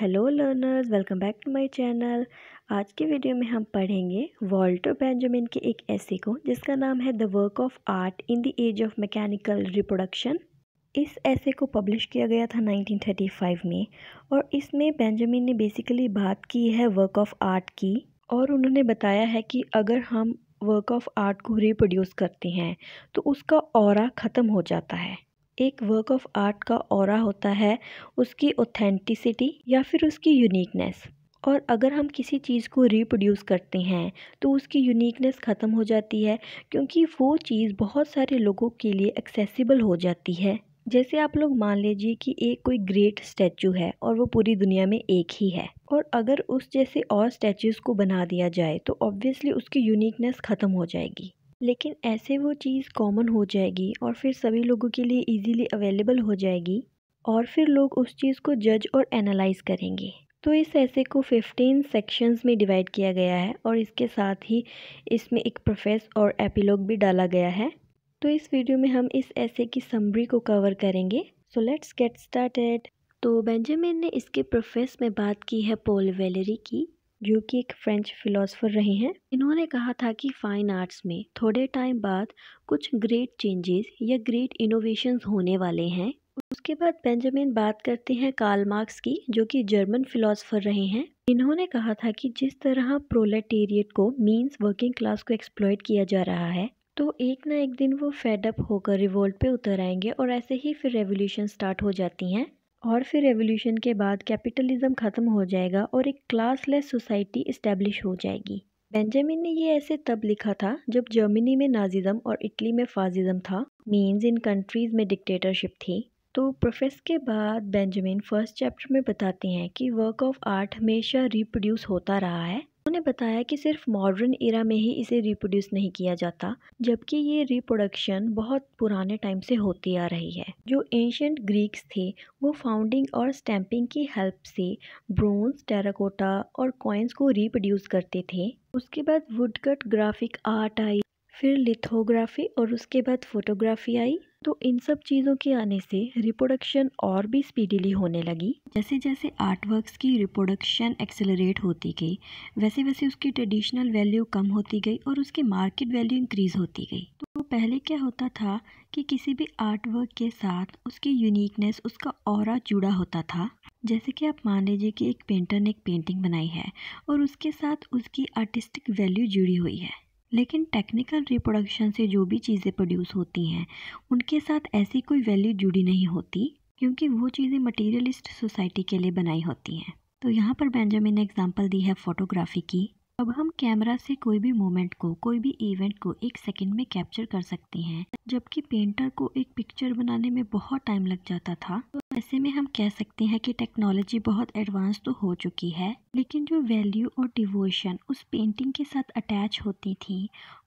hello learners welcome back to my channel आज के video में हम पढ़ेंगे वॉल्टर बेंजामिन के एक ऐसे को जिसका नाम है the work of art in the age of mechanical reproduction इस ऐसे को पब्लिश किया गया था 1935 में और इसमें बेंजामिन ने बेसिकली बात की है वर्क ऑफ आर्ट की और उन्होंने बताया है कि अगर हम वर्क ऑफ आर्ट को रिप्रोड्यूस करते हैं तो उसका और ख़त्म हो जाता है एक वर्क ऑफ आर्ट का और होता है उसकी ऑथेंटिसिटी या फिर उसकी यूनिकनेस और अगर हम किसी चीज़ को रिप्रोड्यूस करते हैं तो उसकी यूनिकनेस ख़त्म हो जाती है क्योंकि वो चीज़ बहुत सारे लोगों के लिए एक्सेसिबल हो जाती है जैसे आप लोग मान लीजिए कि एक कोई ग्रेट स्टैचू है और वो पूरी दुनिया में एक ही है और अगर उस जैसे और स्टैचूज़ को बना दिया जाए तो ऑब्वियसली उसकी यूनिकनेस ख़त्म हो जाएगी लेकिन ऐसे वो चीज़ कॉमन हो जाएगी और फिर सभी लोगों के लिए इजीली अवेलेबल हो जाएगी और फिर लोग उस चीज़ को जज और एनालाइज करेंगे तो इस ऐसे को 15 सेक्शंस में डिवाइड किया गया है और इसके साथ ही इसमें एक प्रोफेस और एपिलॉग भी डाला गया है तो इस वीडियो में हम इस ऐसे की समरी को कवर करेंगे सो लेट्स गेट स्टार्टेड तो बेंजामिन ने इसके प्रोफेस में बात की है पोल वेलरी की जो कि एक फ्रेंच फिलोसोफर रहे हैं इन्होंने कहा था कि फ़ाइन आर्ट्स में थोड़े टाइम बाद कुछ ग्रेट चेंजेस या ग्रेट इनोवेशंस होने वाले हैं उसके बाद बेंजामिन बात करते हैं कार्ल मार्क्स की जो कि जर्मन फिलोसोफर रहे हैं इन्होंने कहा था कि जिस तरह प्रोलेटेरिएट को मींस वर्किंग क्लास को एक्सप्लॉयट किया जा रहा है तो एक ना एक दिन वो फेडअप होकर रिवोल्ट पे उतर आएंगे और ऐसे ही फिर रेवोल्यूशन स्टार्ट हो जाती हैं और फिर रेवोल्यूशन के बाद कैपिटलिज्म ख़त्म हो जाएगा और एक क्लासलेस सोसाइटी इस्टेब्लिश हो जाएगी बेंजामिन ने ये ऐसे तब लिखा था जब जर्मनी में नाजिज़म और इटली में फाजिज़म था मीन्स इन कंट्रीज़ में डिक्टेटरशिप थी तो प्रोफेस के बाद बेंजामिन फर्स्ट चैप्टर में बताते हैं कि वर्क ऑफ आर्ट हमेशा रिप्रोड्यूस होता रहा है उन्होंने बताया कि सिर्फ मॉडर्न इरा में ही इसे रिप्रोड्यूस नहीं किया जाता जबकि ये रिप्रोडक्शन बहुत पुराने टाइम से होती आ रही है जो एंशंट ग्रीक्स थे वो फाउंडिंग और स्टैंपिंग की हेल्प से ब्रोंस टेराकोटा और कॉइन्स को रिप्रोड्यूस करते थे उसके बाद वुडकट ग्राफिक आर्ट आई फिर लिथोग्राफी और उसके बाद फोटोग्राफी आई तो इन सब चीज़ों के आने से रिप्रोडक्शन और भी स्पीडीली होने लगी जैसे जैसे आर्ट वर्कस की रिप्रोडक्शन एक्सेलरेट होती गई वैसे वैसे उसकी ट्रेडिशनल वैल्यू कम होती गई और उसकी मार्केट वैल्यू इंक्रीज़ होती गई तो पहले क्या होता था कि किसी भी आर्ट वर्क के साथ उसकी यूनिकनेस उसका और जुड़ा होता था जैसे कि आप मान लीजिए कि एक पेंटर ने एक पेंटिंग बनाई है और उसके साथ उसकी आर्टिस्टिक वैल्यू जुड़ी हुई है लेकिन टेक्निकल रिप्रोडक्शन से जो भी चीज़ें प्रोड्यूस होती हैं उनके साथ ऐसी कोई वैल्यू जुड़ी नहीं होती क्योंकि वो चीज़ें मटेरियलिस्ट सोसाइटी के लिए बनाई होती हैं तो यहाँ पर बेंजामिन ने एग्जाम्पल दी है फ़ोटोग्राफी की अब हम कैमरा से कोई भी मोमेंट को कोई भी इवेंट को एक सेकेंड में कैप्चर कर सकते हैं जबकि पेंटर को एक पिक्चर बनाने में बहुत टाइम लग जाता था तो ऐसे में हम कह सकते हैं कि टेक्नोलॉजी बहुत एडवांस तो हो चुकी है लेकिन जो वैल्यू और डिवोशन उस पेंटिंग के साथ अटैच होती थी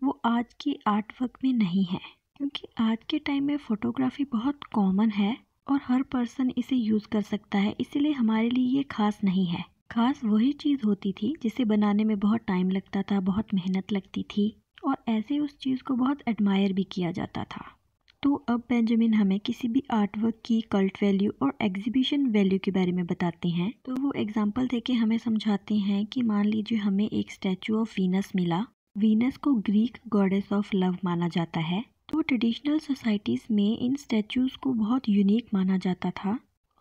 वो आज के आर्ट वर्क में नहीं है क्योंकि आज के टाइम में फ़ोटोग्राफी बहुत कॉमन है और हर पर्सन इसे यूज़ कर सकता है इसीलिए हमारे लिए ये खास नहीं है खास वही चीज़ होती थी जिसे बनाने में बहुत टाइम लगता था बहुत मेहनत लगती थी और ऐसे उस चीज़ को बहुत एडमायर भी किया जाता था तो अब बेंजामिन हमें किसी भी आर्टवर्क की कल्ट वैल्यू और एग्जीबिशन वैल्यू के बारे में बताते हैं तो वो एग्जाम्पल देके हमें समझाते हैं कि मान लीजिए हमें एक स्टैचू ऑफ वीनस मिला वीनस को ग्रीक गॉडेस ऑफ लव माना जाता है तो ट्रेडिशनल सोसाइटीज़ में इन स्टैचूज़ को बहुत यूनिक माना जाता था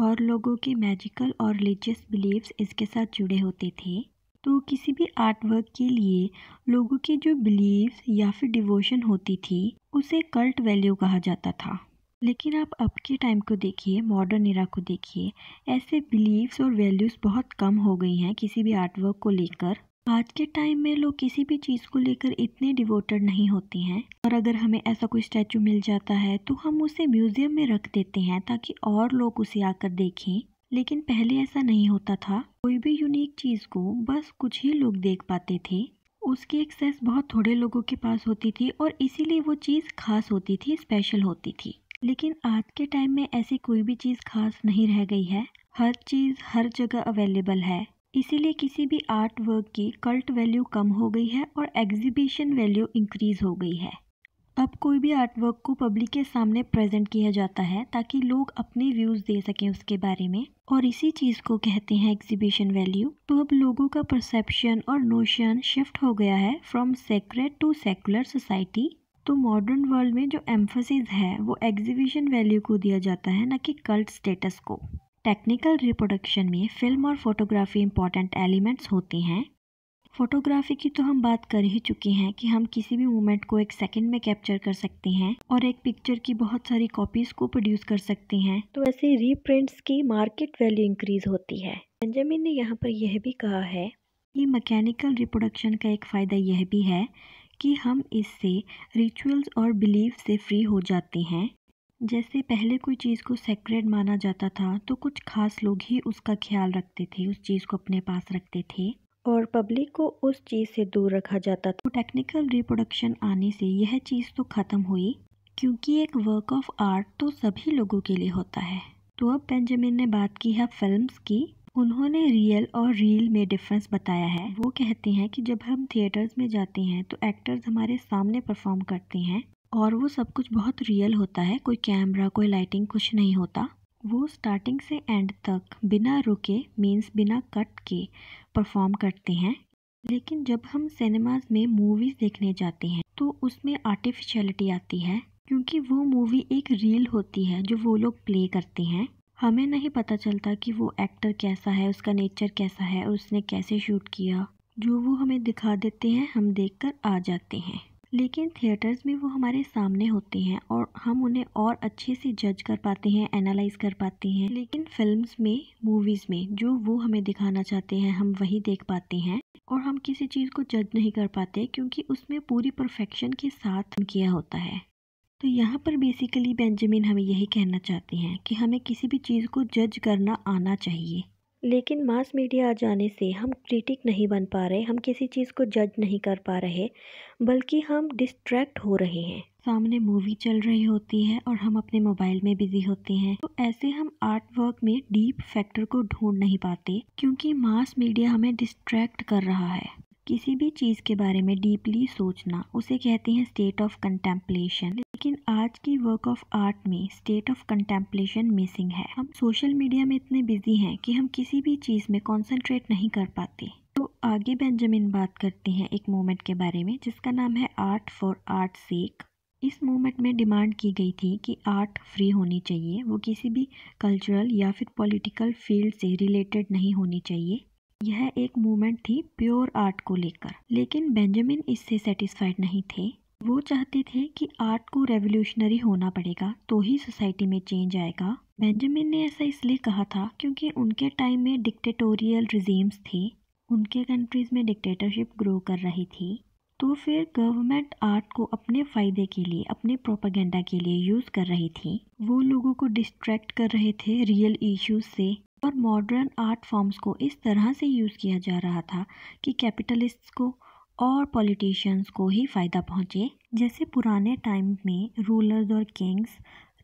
और लोगों के मैजिकल और रिलीजियस बिलीव्स इसके साथ जुड़े होते थे तो किसी भी आर्ट वर्क के लिए लोगों की जो बिलीव या फिर डिवोशन होती थी उसे कल्ट वैल्यू कहा जाता था लेकिन आप अब के टाइम को देखिए मॉडर्न इरा को देखिए ऐसे बिलीव्स और वैल्यूज़ बहुत कम हो गई हैं किसी भी आर्ट वर्क को लेकर आज के टाइम में लोग किसी भी चीज़ को लेकर इतने डिवोटेड नहीं होते हैं और अगर हमें ऐसा कोई स्टैचू मिल जाता है तो हम उसे म्यूज़ियम में रख देते हैं ताकि और लोग उसे आकर देखें लेकिन पहले ऐसा नहीं होता था कोई भी यूनिक चीज़ को बस कुछ ही लोग देख पाते थे उसकी एक्सेस बहुत थोड़े लोगों के पास होती थी और इसीलिए वो चीज़ खास होती थी स्पेशल होती थी लेकिन आज के टाइम में ऐसी कोई भी चीज़ खास नहीं रह गई है हर चीज़ हर जगह अवेलेबल है इसीलिए किसी भी आर्ट वर्क की कल्ट वैल्यू कम हो गई है और एग्जीबिशन वैल्यू इंक्रीज हो गई है अब कोई भी आर्टवर्क को पब्लिक के सामने प्रेजेंट किया जाता है ताकि लोग अपने व्यूज़ दे सकें उसके बारे में और इसी चीज़ को कहते हैं एग्जीबिशन वैल्यू तो अब लोगों का परसेप्शन और नोशन शिफ्ट हो गया है from sacred to secular society तो मॉडर्न वर्ल्ड में जो एम्फोसिस है वो एग्जीबिशन वैल्यू को दिया जाता है न कि कल्ट स्टेटस को टेक्निकल रिप्रोडक्शन में फिल्म और फोटोग्राफी इंपॉर्टेंट एलिमेंट्स होते हैं फोटोग्राफी की तो हम बात कर ही चुके हैं कि हम किसी भी मोमेंट को एक सेकंड में कैप्चर कर सकते हैं और एक पिक्चर की बहुत सारी कॉपीज को प्रोड्यूस कर सकते हैं तो ऐसे रीप्रिंट्स की मार्केट वैल्यू इंक्रीज होती है बेंजामिन ने यहाँ पर यह भी कहा है कि मैकेनिकल रिप्रोडक्शन का एक फ़ायदा यह भी है कि हम इससे रिचुअल्स और बिलीव से फ्री हो जाते हैं जैसे पहले कोई चीज़ को सेक्रेट माना जाता था तो कुछ खास लोग ही उसका ख्याल रखते थे उस चीज़ को अपने पास रखते थे और पब्लिक को उस चीज़ से दूर रखा जाता था टेक्निकल रिप्रोडक्शन आने से यह चीज़ तो ख़त्म हुई क्योंकि एक वर्क ऑफ आर्ट तो सभी लोगों के लिए होता है तो अब बेंजामिन ने बात की है फिल्म्स की उन्होंने रियल और रील में डिफरेंस बताया है वो कहते हैं कि जब हम थिएटर्स में जाते हैं तो एक्टर्स हमारे सामने परफॉर्म करते हैं और वो सब कुछ बहुत रियल होता है कोई कैमरा कोई लाइटिंग कुछ नहीं होता वो स्टार्टिंग से एंड तक बिना रुके मीन्स बिना कट के परफॉर्म करते हैं लेकिन जब हम सिनेमाज में मूवीज़ देखने जाते हैं तो उसमें आर्टिफिशलिटी आती है क्योंकि वो मूवी एक रील होती है जो वो लोग प्ले करते हैं हमें नहीं पता चलता कि वो एक्टर कैसा है उसका नेचर कैसा है और उसने कैसे शूट किया जो वो हमें दिखा देते हैं हम देखकर आ जाते हैं लेकिन थिएटर्स में वो हमारे सामने होते हैं और हम उन्हें और अच्छे से जज कर पाते हैं एनालाइज कर पाते हैं लेकिन फिल्म्स में मूवीज़ में जो वो हमें दिखाना चाहते हैं हम वही देख पाते हैं और हम किसी चीज़ को जज नहीं कर पाते क्योंकि उसमें पूरी परफेक्शन के साथ किया होता है तो यहाँ पर बेसिकली बेंजामिन हमें यही कहना चाहते हैं कि हमें किसी भी चीज़ को जज करना आना चाहिए लेकिन मास मीडिया आ जाने से हम क्रिटिक नहीं बन पा रहे हम किसी चीज़ को जज नहीं कर पा रहे बल्कि हम डिस्ट्रैक्ट हो रहे हैं सामने मूवी चल रही होती है और हम अपने मोबाइल में बिजी होते हैं तो ऐसे हम आर्ट वर्क में डीप फैक्टर को ढूंढ नहीं पाते क्योंकि मास मीडिया हमें डिस्ट्रैक्ट कर रहा है किसी भी चीज़ के बारे में डीपली सोचना उसे कहते हैं स्टेट ऑफ कंटेम्पलेशन लेकिन आज की वर्क ऑफ आर्ट में स्टेट ऑफ कंटेम्पलेशन मिसिंग है हम सोशल मीडिया में इतने बिजी हैं कि हम किसी भी चीज़ में कॉन्सेंट्रेट नहीं कर पाते तो आगे बेंजामिन बात करते हैं एक मोमेंट के बारे में जिसका नाम है आर्ट फॉर आर्ट सेक इस मूवमेंट में डिमांड की गई थी कि आर्ट फ्री होनी चाहिए वो किसी भी कल्चरल या फिर पॉलिटिकल फील्ड से रिलेटेड नहीं होनी चाहिए यह एक मूवमेंट थी प्योर आर्ट को लेकर लेकिन बेंजामिन इससे सेटिस्फाइड नहीं थे वो चाहते थे कि आर्ट को रेवोल्यूशनरी होना पड़ेगा तो ही सोसाइटी में चेंज आएगा बेंजामिन ने ऐसा इसलिए कहा था क्योंकि उनके टाइम में डिक्टेटोरियल रिजीम्स थे उनके कंट्रीज़ में डिक्टेटरशिप ग्रो कर रही थी तो फिर गवर्नमेंट आर्ट को अपने फ़ायदे के लिए अपने प्रोपागेंडा के लिए यूज़ कर रही थी वो लोगों को डिस्ट्रैक्ट कर रहे थे रियल इश्यूज से और मॉडर्न आर्ट फॉर्म्स को इस तरह से यूज़ किया जा रहा था कि कैपिटलिस्ट्स को और पॉलिटिशियंस को ही फ़ायदा पहुँचे जैसे पुराने टाइम में रूलर्स और किंग्स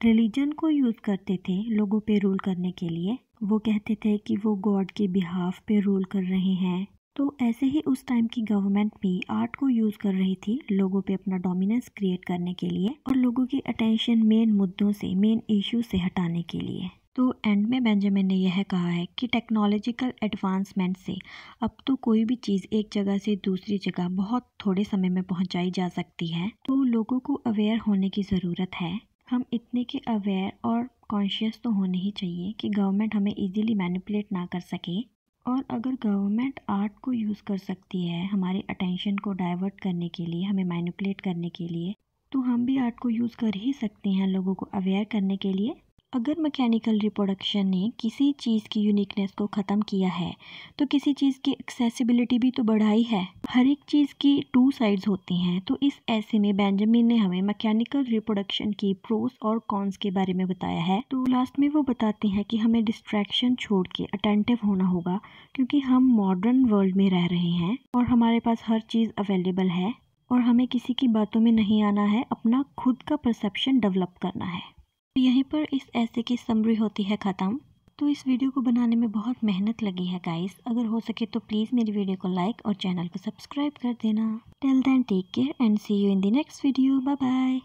रिलीजन को यूज़ करते थे लोगों पे रूल करने के लिए वो कहते थे कि वो गॉड के बिहाफ पे रूल कर रहे हैं तो ऐसे ही उस टाइम की गवर्नमेंट भी आर्ट को यूज़ कर रही थी लोगों पे अपना डोमिनेंस क्रिएट करने के लिए और लोगों की अटेंशन मेन मुद्दों से मेन इश्यू से हटाने के लिए तो एंड में बेंजामिन ने यह कहा है कि टेक्नोलॉजिकल एडवांसमेंट से अब तो कोई भी चीज़ एक जगह से दूसरी जगह बहुत थोड़े समय में पहुंचाई जा सकती है तो लोगों को अवेयर होने की ज़रूरत है हम इतने के अवेयर और कॉन्शियस तो होने ही चाहिए कि गवर्नमेंट हमें इजीली मैनिपुलेट ना कर सके और अगर गवर्नमेंट आर्ट को यूज़ कर सकती है हमारे अटेंशन को डाइवर्ट करने के लिए हमें मैनिपुलेट करने के लिए तो हम भी आर्ट को यूज़ कर ही सकते हैं लोगों को अवेयर करने के लिए अगर मैकेनिकल रिप्रोडक्शन ने किसी चीज़ की यूनिकनेस को ख़त्म किया है तो किसी चीज़ की एक्सेसिबिलिटी भी तो बढ़ाई है हर एक चीज़ की टू साइड्स होती हैं तो इस ऐसे में बेंजामिन ने हमें मैकेनिकल रिप्रोडक्शन की प्रोस और कॉन्स के बारे में बताया है तो लास्ट में वो बताते हैं कि हमें डिस्ट्रैक्शन छोड़ के अटेंटिव होना होगा क्योंकि हम मॉडर्न वर्ल्ड में रह रहे हैं और हमारे पास हर चीज़ अवेलेबल है और हमें किसी की बातों में नहीं आना है अपना खुद का परसेप्शन डेवलप करना है यहीं पर इस ऐसे की समरी होती है ख़त्म तो इस वीडियो को बनाने में बहुत मेहनत लगी है गाइस अगर हो सके तो प्लीज़ मेरी वीडियो को लाइक और चैनल को सब्सक्राइब कर देना till then take care and see you in the next video bye bye